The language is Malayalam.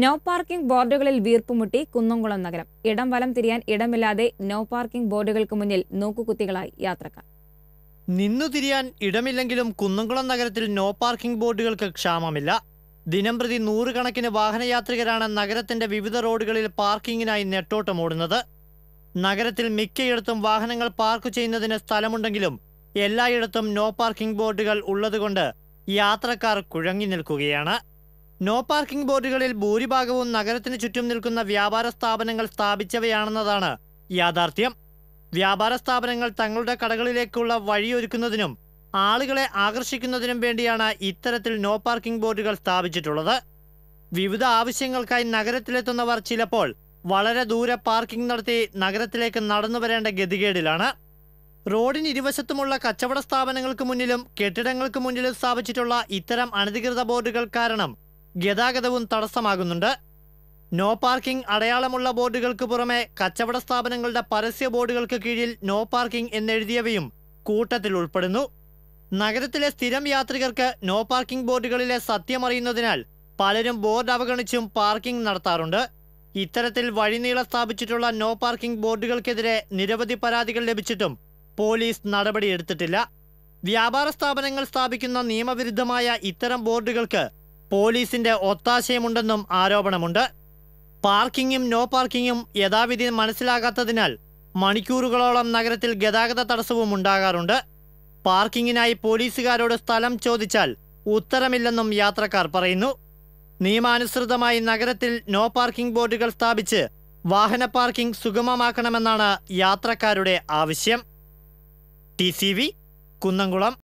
നോ പാർക്കിംഗ് ബോർഡുകളിൽ വീർപ്പുമുട്ടി കുന്നംകുളം നഗരം ഇടം വലം തിരിയാൻ ഇടമില്ലാതെ നോ പാർക്കിംഗ് ബോർഡുകൾക്ക് മുന്നിൽ നോക്കുകുത്തികളായി യാത്രക്കാർ നിന്നു തിരിയാൻ ഇടമില്ലെങ്കിലും കുന്നംകുളം നഗരത്തിൽ നോ പാർക്കിംഗ് ബോർഡുകൾക്ക് ക്ഷാമമില്ല ദിനംപ്രതി നൂറുകണക്കിന് വാഹനയാത്രികരാണ് നഗരത്തിന്റെ വിവിധ റോഡുകളിൽ പാർക്കിങ്ങിനായി നെട്ടോട്ടമോടുന്നത് നഗരത്തിൽ മിക്കയിടത്തും വാഹനങ്ങൾ പാർക്ക് ചെയ്യുന്നതിന് സ്ഥലമുണ്ടെങ്കിലും എല്ലായിടത്തും നോ പാർക്കിംഗ് ബോർഡുകൾ ഉള്ളതുകൊണ്ട് യാത്രക്കാർ കുഴങ്ങി നിൽക്കുകയാണ് നോ പാർക്കിംഗ് ബോർഡുകളിൽ ഭൂരിഭാഗവും നഗരത്തിന് ചുറ്റും നിൽക്കുന്ന വ്യാപാര സ്ഥാപനങ്ങൾ സ്ഥാപിച്ചവയാണെന്നതാണ് യാഥാർത്ഥ്യം വ്യാപാര സ്ഥാപനങ്ങൾ തങ്ങളുടെ കടകളിലേക്കുള്ള വഴിയൊരുക്കുന്നതിനും ആളുകളെ ആകർഷിക്കുന്നതിനും വേണ്ടിയാണ് ഇത്തരത്തിൽ നോ പാർക്കിംഗ് ബോർഡുകൾ സ്ഥാപിച്ചിട്ടുള്ളത് വിവിധ ആവശ്യങ്ങൾക്കായി നഗരത്തിലെത്തുന്നവർ ചിലപ്പോൾ വളരെ ദൂരെ പാർക്കിംഗ് നടത്തി നഗരത്തിലേക്ക് നടന്നു വരേണ്ട ഗതികേടിലാണ് റോഡിന് ഇരുവശത്തുമുള്ള കച്ചവട സ്ഥാപനങ്ങൾക്ക് മുന്നിലും കെട്ടിടങ്ങൾക്ക് മുന്നിലും സ്ഥാപിച്ചിട്ടുള്ള ഇത്തരം അനധികൃത ബോർഡുകൾ കാരണം ഗതാഗതവും തടസ്സമാകുന്നുണ്ട് നോ പാർക്കിംഗ് അടയാളമുള്ള ബോർഡുകൾക്ക് പുറമെ കച്ചവട സ്ഥാപനങ്ങളുടെ പരസ്യ ബോർഡുകൾക്ക് കീഴിൽ നോ പാർക്കിംഗ് എന്നെഴുതിയവയും കൂട്ടത്തിൽ ഉൾപ്പെടുന്നു നഗരത്തിലെ സ്ഥിരം യാത്രികർക്ക് നോ പാർക്കിംഗ് ബോർഡുകളിലെ സത്യമറിയുന്നതിനാൽ പലരും ബോർഡ് അവഗണിച്ചും പാർക്കിംഗ് നടത്താറുണ്ട് ഇത്തരത്തിൽ വഴിനീളം സ്ഥാപിച്ചിട്ടുള്ള നോ പാർക്കിംഗ് ബോർഡുകൾക്കെതിരെ നിരവധി പരാതികൾ ലഭിച്ചിട്ടും പോലീസ് നടപടിയെടുത്തിട്ടില്ല വ്യാപാര സ്ഥാപനങ്ങൾ സ്ഥാപിക്കുന്ന നിയമവിരുദ്ധമായ ഇത്തരം ബോർഡുകൾക്ക് പോലീസിന്റെ ഒത്താശയമുണ്ടെന്നും ആരോപണമുണ്ട് പാർക്കിങ്ങും നോ പാർക്കിങ്ങും യഥാവിധി മനസ്സിലാകാത്തതിനാൽ മണിക്കൂറുകളോളം നഗരത്തിൽ ഗതാഗത തടസ്സവും ഉണ്ടാകാറുണ്ട് പാർക്കിങ്ങിനായി പോലീസുകാരോട് സ്ഥലം ചോദിച്ചാൽ ഉത്തരമില്ലെന്നും യാത്രക്കാർ പറയുന്നു നിയമാനുസൃതമായി നഗരത്തിൽ നോ പാർക്കിംഗ് ബോർഡുകൾ സ്ഥാപിച്ച് വാഹന പാർക്കിംഗ് സുഗമമാക്കണമെന്നാണ് യാത്രക്കാരുടെ ആവശ്യം ടി കുന്നംകുളം